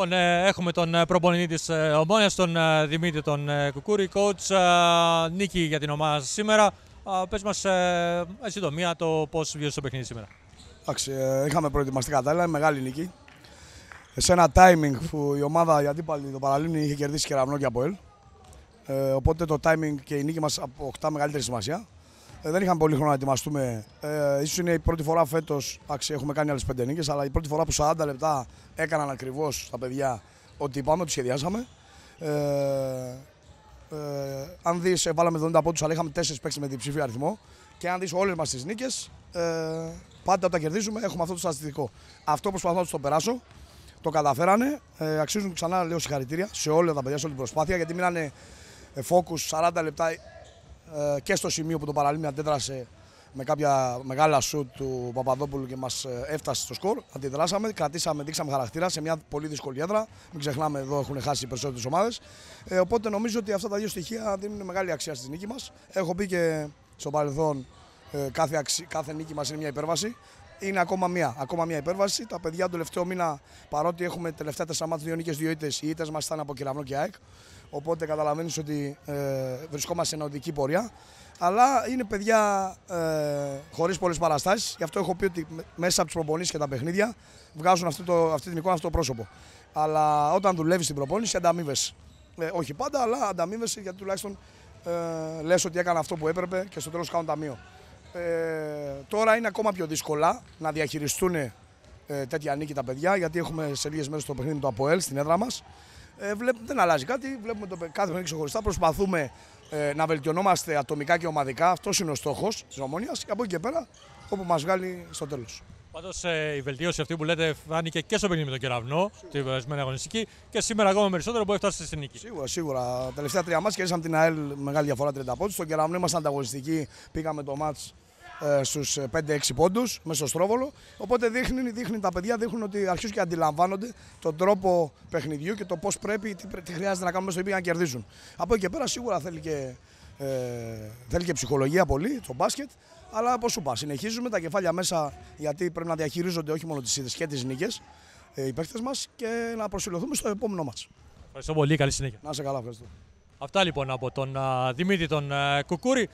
Λοιπόν, ε, έχουμε τον ε, προπονητή της ε, Ομόνιας, τον Δημήτρη τον Κουκούρη, coach. Νίκη για την ομάδα σήμερα. Πες μας το το πώς βγήκες το παιχνίδι σήμερα. Εντάξει, είχαμε προετοιμαστεί κατάλληλα, μεγάλη νίκη. Σε ένα timing που η ομάδα, για αντίπαλη, το παραλίμνη είχε κερδίσει κεραυνό και από ελ. οπότε το timing και η νίκη μας αποκτά μεγαλύτερη σημασία. Ε, δεν είχαμε πολύ χρόνο να ετοιμαστούμε. Ε, ίσως είναι η πρώτη φορά φέτος. Έχουμε κάνει άλλες πέντε νίκες, αλλά η πρώτη φορά που 40 λεπτά έκαναν ακριβώς τα παιδιά ότι πάμε, ότι σχεδιάσαμε. Ε, ε, αν δεις, ε, βάλαμε 70 πόντους, αλλά είχαμε 4 παίξει με την ψηφία αριθμό. Και αν δεις όλες μας τις νίκες, ε, πάντα όταν κερδίζουμε έχουμε αυτό το στατιστικό. Αυτό προσπαθώ να του το περάσω. Το καταφέρανε. Ε, αξίζουν ξανά λέω συγχαρητήρια σε όλα τα παιδιά, σε όλη την προσπάθεια γιατί μείνανε ε, focus 40 λεπτά ε, και στο σημείο που το παραλίμι αντέδρασε με κάποια μεγάλα σουτ του Παπαδόπουλου και μας ε, έφτασε στο σκορ. Αντιδράσαμε, κρατήσαμε, δείξαμε χαρακτήρα σε μια πολύ δύσκολη έδρα. Μην ξεχνάμε, εδώ έχουν χάσει οι περισσότερες ομάδες. Ε, οπότε νομίζω ότι αυτά τα δύο στοιχεία δίνουν μεγάλη αξία στη νίκη μας. Έχω πει και στο παρελθόν, ε, κάθε, νίκη μας είναι μια υπέρβαση. Είναι ακόμα μία, ακόμα μία υπέρβαση. Τα παιδιά τον τελευταίο μήνα, παρότι έχουμε τελευταία τεσσαμάτια δύο νίκες, δύο ήττες, οι ήττες μας ήταν από Κυραυνό και ΑΕΚ. Οπότε καταλαβαίνεις ότι ε, βρισκόμαστε σε νοδική πορεία. Αλλά είναι παιδιά ε, χωρίς πολλές παραστάσεις. Γι' αυτό έχω πει ότι μέσα από τις προπονήσεις και τα παιχνίδια βγάζουν αυτή, το, αυτή την εικόνα, αυτό το πρόσωπο. Αλλά όταν δουλεύεις στην προπόνηση, ανταμείβεσαι. Ε, όχι πάντα, αλλά ανταμείβεσαι γιατί τουλάχιστον ε, λες ότι έκανα αυτό που έπρεπε και στο τέλος κάνω ταμείο. Ε, τώρα είναι ακόμα πιο δύσκολα να διαχειριστούν ε, τέτοια νίκη τα παιδιά γιατί έχουμε σε λίγες μέρες το παιχνίδι του ΑΠΟΕΛ στην έδρα μας ε, βλέπ, δεν αλλάζει κάτι. Βλέπουμε το κάθε παιχνίδι ξεχωριστά. Προσπαθούμε ε, να βελτιωνόμαστε ατομικά και ομαδικά. Αυτός είναι ο στόχος της ομονία. Και από εκεί και πέρα, όπου μας βγάλει στο τέλος. Πάντως ε, η βελτίωση αυτή που λέτε φάνηκε και στο παιχνίδι με τον Κεραυνό, την περασμένη αγωνιστική, και σήμερα ακόμα περισσότερο που έφτασε στη νίκη. Σίγουρα, σίγουρα. Τα τελευταία τρία μάτια κερδίσαμε την ΑΕΛ μεγάλη διαφορά 30 πόντους. Στον Κεραυνό ήμασταν ανταγωνιστικοί, πήγαμε το μάτ ε, στους 5-6 ε, πόντους μέσα στο στρόβολο. Οπότε δείχνει, δείχνει, τα παιδιά δείχνουν ότι αρχίζουν και αντιλαμβάνονται τον τρόπο παιχνιδιού και το πώς πρέπει, τι, χρειάζεται να κάνουμε στο επίπεδο να κερδίζουν. Από εκεί και πέρα σίγουρα θέλει και, ε, θέλει και ψυχολογία πολύ το μπάσκετ. Αλλά όπω σου πας, συνεχίζουμε τα κεφάλια μέσα γιατί πρέπει να διαχειρίζονται όχι μόνο τις είδες και τις νίκες ε, οι παίχτε μας και να προσιλωθούμε στο επόμενό μας. Ευχαριστώ πολύ, καλή συνέχεια. Να σε καλά, ευχαριστώ. Αυτά λοιπόν από τον Δημήτρη τον uh, Κουκούρη.